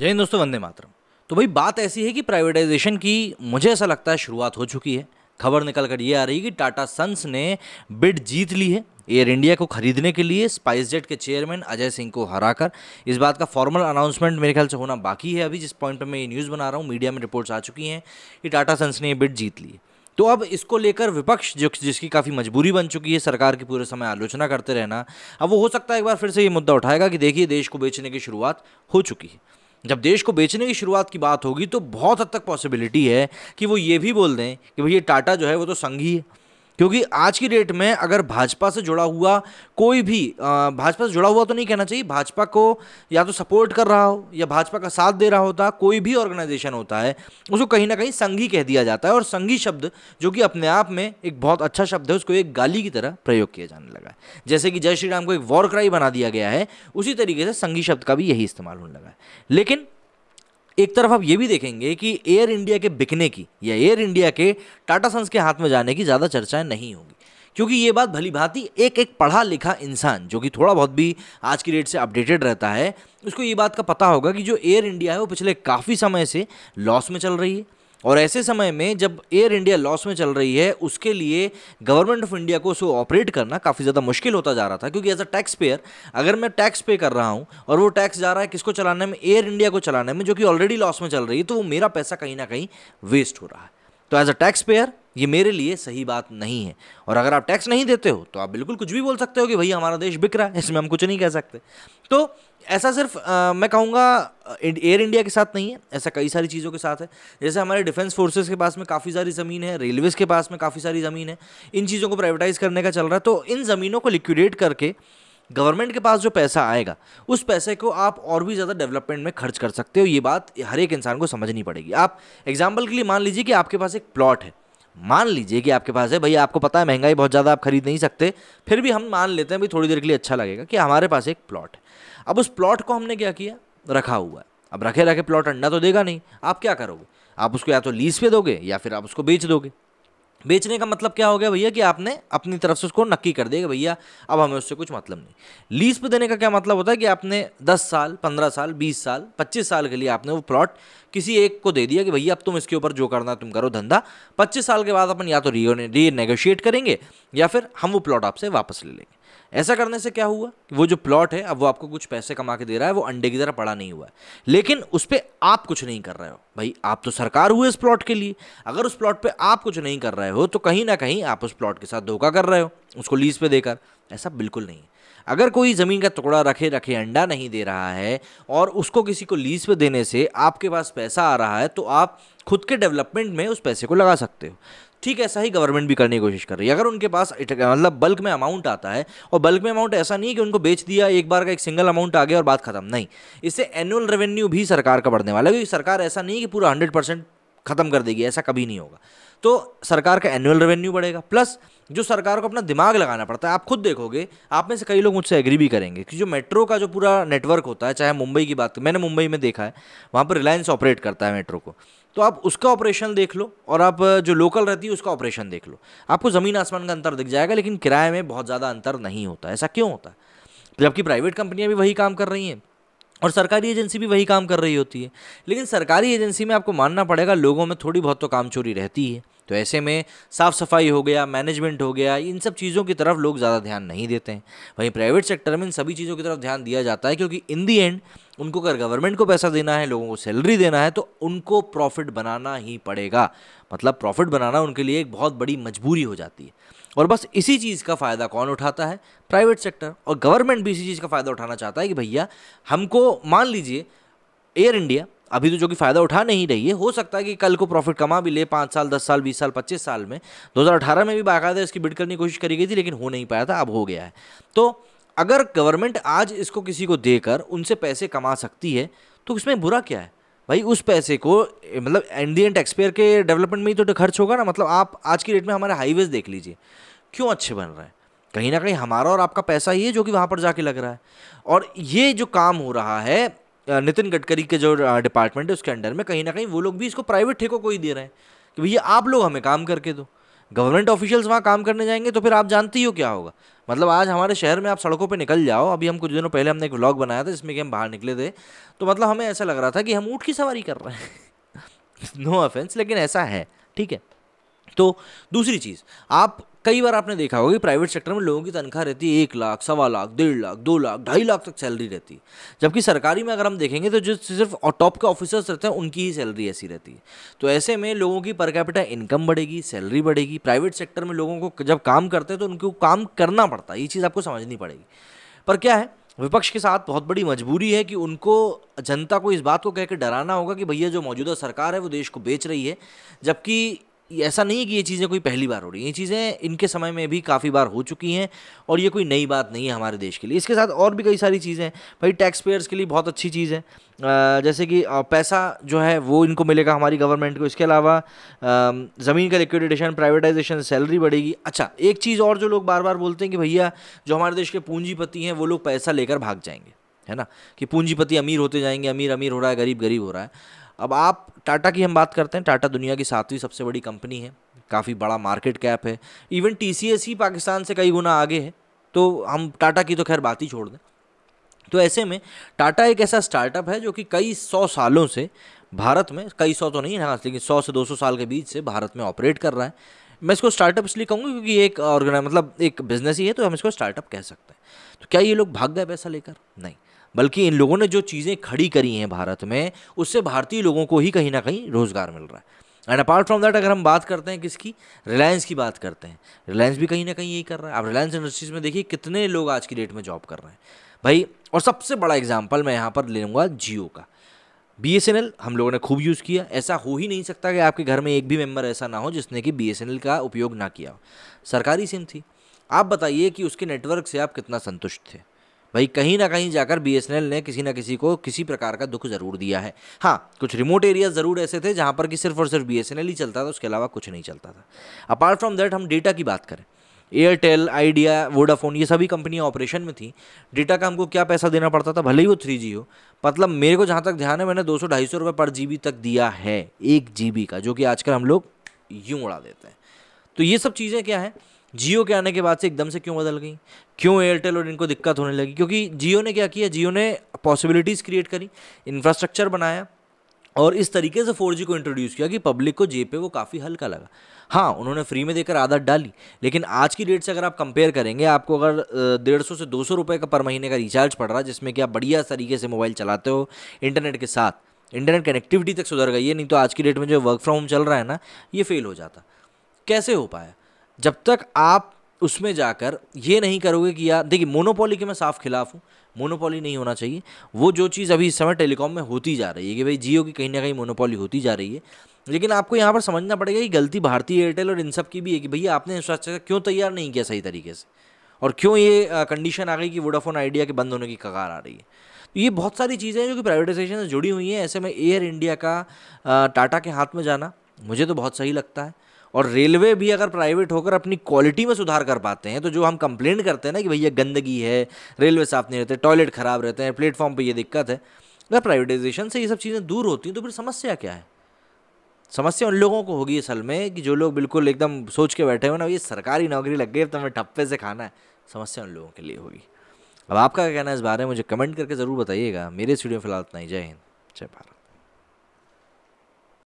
जय हिंद दोस्तों वंदे मातरम तो भाई बात ऐसी है कि प्राइवेटाइजेशन की मुझे ऐसा लगता है शुरुआत हो चुकी है खबर निकल कर ये आ रही है कि टाटा सन्स ने बिड जीत ली है एयर इंडिया को खरीदने के लिए स्पाइस जेट के चेयरमैन अजय सिंह को हराकर इस बात का फॉर्मल अनाउंसमेंट मेरे ख्याल से होना बाकी है अभी जिस पॉइंट पर मैं ये न्यूज़ बना रहा हूँ मीडिया में रिपोर्ट्स आ चुकी हैं कि टाटा सन्स ने ये बिड जीत ली तो अब इसको लेकर विपक्ष जो जिसकी काफ़ी मजबूरी बन चुकी है सरकार की पूरे समय आलोचना करते रहना अब वो हो सकता है एक बार फिर से ये मुद्दा उठाएगा कि देखिए देश को बेचने की शुरुआत हो चुकी है जब देश को बेचने की शुरुआत की बात होगी तो बहुत हद तक पॉसिबिलिटी है कि वो ये भी बोल दें कि भैया टाटा जो है वो तो संघी है क्योंकि आज की डेट में अगर भाजपा से जुड़ा हुआ कोई भी भाजपा से जुड़ा हुआ तो नहीं कहना चाहिए भाजपा को या तो सपोर्ट कर रहा हो या भाजपा का साथ दे रहा होता कोई भी ऑर्गेनाइजेशन होता है उसको कहीं ना कहीं संघी कह दिया जाता है और संघी शब्द जो कि अपने आप में एक बहुत अच्छा शब्द है उसको एक गाली की तरह प्रयोग किया जाने लगा है जैसे कि जय श्री राम को एक वॉर क्राई बना दिया गया है उसी तरीके से संघी शब्द का भी यही इस्तेमाल होने लगा है लेकिन एक तरफ आप ये भी देखेंगे कि एयर इंडिया के बिकने की या एयर इंडिया के टाटा सन्स के हाथ में जाने की ज़्यादा चर्चाएं नहीं होंगी क्योंकि ये बात भली भांति एक एक पढ़ा लिखा इंसान जो कि थोड़ा बहुत भी आज की डेट से अपडेटेड रहता है उसको ये बात का पता होगा कि जो एयर इंडिया है वो पिछले काफ़ी समय से लॉस में चल रही है और ऐसे समय में जब एयर इंडिया लॉस में चल रही है उसके लिए गवर्नमेंट ऑफ इंडिया को उसको ऑपरेट करना काफ़ी ज़्यादा मुश्किल होता जा रहा था क्योंकि एज अ टैक्स पेयर अगर मैं टैक्स पे कर रहा हूँ और वो टैक्स जा रहा है किसको चलाने में एयर इंडिया को चलाने में जो कि ऑलरेडी लॉस में चल रही है तो वो मेरा पैसा कहीं ना कहीं वेस्ट हो रहा है तो एज अ टैक्स पेयर ये मेरे लिए सही बात नहीं है और अगर आप टैक्स नहीं देते हो तो आप बिल्कुल कुछ भी बोल सकते हो कि भाई हमारा देश बिक रहा है इसमें हम कुछ नहीं कह सकते तो ऐसा सिर्फ आ, मैं कहूँगा एयर इंडिया के साथ नहीं है ऐसा कई सारी चीज़ों के साथ है जैसे हमारे डिफेंस फोर्सेस के पास में काफ़ी सारी ज़मीन है रेलवेज़ के पास में काफ़ी सारी ज़मीन है इन चीज़ों को प्राइवेटाइज करने का चल रहा है तो इन ज़मीनों को लिक्विडेट करके गवर्नमेंट के पास जो पैसा आएगा उस पैसे को आप और भी ज़्यादा डेवलपमेंट में खर्च कर सकते हो ये बात हर एक इंसान को समझनी पड़ेगी आप एग्जाम्पल के लिए मान लीजिए कि आपके पास एक प्लॉट है मान लीजिए कि आपके पास है भाई आपको पता है महंगाई बहुत ज़्यादा आप खरीद नहीं सकते फिर भी हम मान लेते हैं भी थोड़ी देर के लिए अच्छा लगेगा कि हमारे पास एक प्लॉट है अब उस प्लॉट को हमने क्या किया रखा हुआ है अब रखे रखे प्लॉट अंडा तो देगा नहीं आप क्या करोगे आप उसको या तो लीज पे दोगे या फिर आप उसको बेच दोगे बेचने का मतलब क्या हो गया भैया कि आपने अपनी तरफ से उसको नक्की कर दिया कि भैया अब हमें उससे कुछ मतलब नहीं लीज पे देने का क्या मतलब होता है कि आपने 10 साल 15 साल 20 साल 25 साल के लिए आपने वो प्लॉट किसी एक को दे दिया कि भैया अब तुम इसके ऊपर जो करना तुम करो धंधा 25 साल के बाद अपन या तो री नेगोशिएट करेंगे या फिर हम वो प्लॉट आपसे वापस ले लेंगे ऐसा करने से क्या हुआ वो जो प्लॉट है अब वो आपको कुछ पैसे कमा के दे रहा है वो अंडे की तरह पड़ा नहीं हुआ है लेकिन उस पर आप कुछ नहीं कर रहे हो भाई आप तो सरकार हुए इस प्लॉट के लिए अगर उस प्लॉट पर आप कुछ नहीं कर रहे हो तो कहीं ना कहीं आप उस प्लॉट के साथ धोखा कर रहे हो उसको लीज पे देकर ऐसा बिल्कुल नहीं है अगर कोई ज़मीन का टुकड़ा रखे रखे अंडा नहीं दे रहा है और उसको किसी को लीज पे देने से आपके पास पैसा आ रहा है तो आप खुद के डेवलपमेंट में उस पैसे को लगा सकते हो ठीक ऐसा ही गवर्नमेंट भी करने की कोशिश कर रही है अगर उनके पास मतलब बल्क में अमाउंट आता है और बल्क में अमाउंट ऐसा नहीं कि उनको बेच दिया एक बार का एक सिंगल अमाउंट आ गया और बात खत्म नहीं इससे एनुअल रेवेन्यू भी सरकार का बढ़ने वाला है क्योंकि सरकार ऐसा नहीं कि पूरा हंड्रेड परसेंट खत्म कर देगी ऐसा कभी नहीं होगा तो सरकार का एनुअल रेवेन्यू बढ़ेगा प्लस जो सरकार को अपना दिमाग लगाना पड़ता है आप खुद देखोगे आप में से कई लोग मुझसे एग्री भी करेंगे कि जो मेट्रो का जो पूरा नेटवर्क होता है चाहे मुंबई की बात मैंने मुंबई में देखा है वहाँ पर रिलायंस ऑपरेट करता है मेट्रो को तो आप उसका ऑपरेशन देख लो और आप जो लोकल रहती है उसका ऑपरेशन देख लो आपको ज़मीन आसमान का अंतर दिख जाएगा लेकिन किराए में बहुत ज़्यादा अंतर नहीं होता ऐसा क्यों होता है जबकि प्राइवेट कंपनियाँ भी वही काम कर रही हैं और सरकारी एजेंसी भी वही काम कर रही होती है लेकिन सरकारी एजेंसी में आपको मानना पड़ेगा लोगों में थोड़ी बहुत तो काम चोरी रहती है तो ऐसे में साफ़ सफाई हो गया मैनेजमेंट हो गया इन सब चीज़ों की तरफ लोग ज़्यादा ध्यान नहीं देते हैं वहीं प्राइवेट सेक्टर में इन सभी चीज़ों की तरफ ध्यान दिया जाता है क्योंकि इन दी एंड उनको अगर गवर्नमेंट को पैसा देना है लोगों को सैलरी देना है तो उनको प्रॉफिट बनाना ही पड़ेगा मतलब प्रॉफिट बनाना उनके लिए एक बहुत बड़ी मजबूरी हो जाती है और बस इसी चीज़ का फ़ायदा कौन उठाता है प्राइवेट सेक्टर और गवर्नमेंट भी इसी चीज़ का फ़ायदा उठाना चाहता है कि भैया हमको मान लीजिए एयर इंडिया अभी तो जो कि फ़ायदा उठा नहीं रही है हो सकता है कि कल को प्रॉफिट कमा भी ले पाँच साल दस साल बीस साल पच्चीस साल में दो में भी बाकायदा इसकी बिड करने की कोशिश करी गई थी लेकिन हो नहीं पाया था अब हो गया है तो अगर गवर्नमेंट आज इसको किसी को देकर उनसे पैसे कमा सकती है तो इसमें बुरा क्या है भाई उस पैसे को मतलब इंडियन टैक्सपेयर के डेवलपमेंट में ही तो खर्च होगा ना मतलब आप आज की डेट में हमारे हाईवेज़ देख लीजिए क्यों अच्छे बन रहे हैं कहीं ना कहीं हमारा और आपका पैसा ही है जो कि वहाँ पर जाके लग रहा है और ये जो काम हो रहा है नितिन गडकरी के जो डिपार्टमेंट है उसके अंडर में कहीं ना कहीं वो लोग भी इसको प्राइवेट ठेकों को ही दे रहे हैं कि भैया आप लोग हमें काम करके दो गवर्नमेंट ऑफिशियल्स वहाँ काम करने जाएंगे तो फिर आप जानती हो क्या होगा मतलब आज हमारे शहर में आप सड़कों पे निकल जाओ अभी हम कुछ दिनों पहले हमने एक व्लॉग बनाया था जिसमें कि हम बाहर निकले थे तो मतलब हमें ऐसा लग रहा था कि हम ऊँट की सवारी कर रहे हैं नो ऑफेंस लेकिन ऐसा है ठीक है तो दूसरी चीज़ आप कई बार आपने देखा होगा कि प्राइवेट सेक्टर में लोगों की तनख्वाह रहती है एक लाख सवा लाख डेढ़ लाख दो लाख ढाई लाख तक सैलरी रहती है जबकि सरकारी में अगर हम देखेंगे तो जो सिर्फ टॉप के ऑफिसर्स रहते हैं उनकी ही सैलरी ऐसी रहती है तो ऐसे में लोगों की पर कैपिटा इनकम बढ़ेगी सैलरी बढ़ेगी प्राइवेट सेक्टर में लोगों को जब काम करते हैं तो उनको काम करना पड़ता है ये चीज़ आपको समझनी पड़ेगी पर क्या है विपक्ष के साथ बहुत बड़ी मजबूरी है कि उनको जनता को इस बात को कहकर डराना होगा कि भैया जो मौजूदा सरकार है वो देश को बेच रही है जबकि ऐसा नहीं है कि ये चीज़ें कोई पहली बार हो रही हैं ये चीज़ें इनके समय में भी काफ़ी बार हो चुकी हैं और ये कोई नई बात नहीं है हमारे देश के लिए इसके साथ और भी कई सारी चीज़ें हैं भाई टैक्स पेयर्स के लिए बहुत अच्छी चीज़ है जैसे कि पैसा जो है वो इनको मिलेगा हमारी गवर्नमेंट को इसके अलावा ज़मीन का लिक्विडेशन प्राइवेटाइजेशन सैलरी बढ़ेगी अच्छा एक चीज़ और जो लोग बार बार बोलते हैं कि भैया जो हमारे देश के पूंजीपति हैं वो लोग पैसा लेकर भाग जाएंगे है ना कि पूंजीपति अमीर होते जाएंगे अमीर अमीर हो रहा है गरीब गरीब हो रहा है अब आप टाटा की हम बात करते हैं टाटा दुनिया की सातवीं सबसे बड़ी कंपनी है काफ़ी बड़ा मार्केट कैप है इवन टी ही पाकिस्तान से कई गुना आगे है तो हम टाटा की तो खैर बात ही छोड़ दें तो ऐसे में टाटा एक ऐसा स्टार्टअप है जो कि कई सौ सालों से भारत में कई सौ तो नहीं है हाँ, लेकिन सौ से दो सौ साल के बीच से भारत में ऑपरेट कर रहा है मैं इसको स्टार्टअप इसलिए कहूँगा क्योंकि एक ऑर्गेनाइज मतलब एक बिजनेस ही है तो हम इसको स्टार्टअप कह सकते हैं तो क्या ये लोग भाग गए पैसा लेकर नहीं बल्कि इन लोगों ने जो चीज़ें खड़ी करी हैं भारत में उससे भारतीय लोगों को ही कहीं ना कहीं रोज़गार मिल रहा है एंड अपार्ट फ्रॉम दैट अगर हम बात करते हैं किसकी रिलायंस की बात करते हैं रिलायंस भी कहीं ना कहीं यही कर रहा है आप रिलायंस इंडस्ट्रीज़ में देखिए कितने लोग आज की डेट में जॉब कर रहे हैं भाई और सबसे बड़ा एग्जाम्पल मैं यहाँ पर ले लूँगा जियो का बी एस एन एल हम लोगों ने खूब यूज़ किया ऐसा हो ही नहीं सकता कि आपके घर में एक भी मेम्बर ऐसा ना हो जिसने कि बी एस एन एल का उपयोग ना किया हो सरकारी सिम थी आप बताइए कि उसके नेटवर्क से आप कितना संतुष्ट थे भाई कहीं ना कहीं जाकर बीएसएनएल ने किसी ना किसी को किसी प्रकार का दुख ज़रूर दिया है हाँ कुछ रिमोट एरिया ज़रूर ऐसे थे जहाँ पर कि सिर्फ और सिर्फ बीएसएनएल ही चलता था उसके अलावा कुछ नहीं चलता था अपार्ट फ्रॉम दैट हम डेटा की बात करें एयरटेल आइडिया वोडाफोन ये सभी कंपनियाँ ऑपरेशन में थी डेटा का हमको क्या पैसा देना पड़ता था भले ही वो थ्री जी हो मतलब मेरे को जहाँ तक ध्यान है मैंने दो सौ ढाई सौ रुपये पर जी तक दिया है एक जी का जो कि आजकल हम लोग यूँ उड़ा देते हैं तो ये सब चीज़ें क्या हैं जियो के आने के बाद से एकदम से क्यों बदल गई क्यों एयरटेल और इनको दिक्कत होने लगी क्योंकि जियो ने क्या किया जियो ने पॉसिबिलिटीज़ क्रिएट करी इंफ्रास्ट्रक्चर बनाया और इस तरीके से 4G को इंट्रोड्यूस किया कि पब्लिक को पे वो काफ़ी हल्का लगा हाँ उन्होंने फ्री में देकर आदत डाली लेकिन आज की डेट से अगर आप कंपेयर करेंगे आपको अगर डेढ़ सौ से दो सौ रुपये का पर महीने का रिचार्ज पड़ रहा है जिसमें कि आप बढ़िया तरीके से मोबाइल चलाते हो इंटरनेट के साथ इंटरनेट कनेक्टिविटी तक सुधर गई है नहीं तो आज की डेट में जो वर्क फ्रॉम होम चल रहा है ना ये फेल हो जाता कैसे हो पाया जब तक आप उसमें जाकर ये नहीं करोगे कि यार देखिए मोनोपोली के मैं साफ खिलाफ हूँ मोनोपोली नहीं होना चाहिए वो जो चीज़ अभी इस समय टेलीकॉम में होती जा रही है कि भाई जियो की कहीं ना कहीं मोनोपोली होती जा रही है लेकिन आपको यहाँ पर समझना पड़ेगा कि गलती भारतीय एयरटेल और इन सब की भी है कि भैया आपने इंफ्रास्ट्रक्चर क्यों तैयार नहीं किया सही तरीके से और क्यों ये कंडीशन आ गई कि वोडाफोन आइडिया के बंद होने की कगार आ रही है तो ये बहुत सारी चीज़ें हैं जो कि प्राइवेटाइजेशन से जुड़ी हुई हैं ऐसे में एयर इंडिया का टाटा के हाथ में जाना मुझे तो बहुत सही लगता है और रेलवे भी अगर प्राइवेट होकर अपनी क्वालिटी में सुधार कर पाते हैं तो जो हम कंप्लेंट करते हैं ना कि भैया गंदगी है रेलवे साफ नहीं रहते टॉयलेट ख़राब रहते हैं प्लेटफॉर्म पर ये दिक्कत है अगर प्राइवेटाइजेशन से ये सब चीज़ें दूर होती हैं तो फिर समस्या क्या है समस्या उन लोगों को होगी असल में कि जो लोग बिल्कुल एकदम सोच के बैठे हुए ना ये सरकारी नौकरी लग गई तो हमें ठप्पे से खाना है समस्या उन लोगों के लिए होगी अब आपका क्या कहना है इस बारे में मुझे कमेंट करके ज़रूर बताइएगा मेरे स्टूडियो फिलहाल इतना ही जय हिंद जय भारत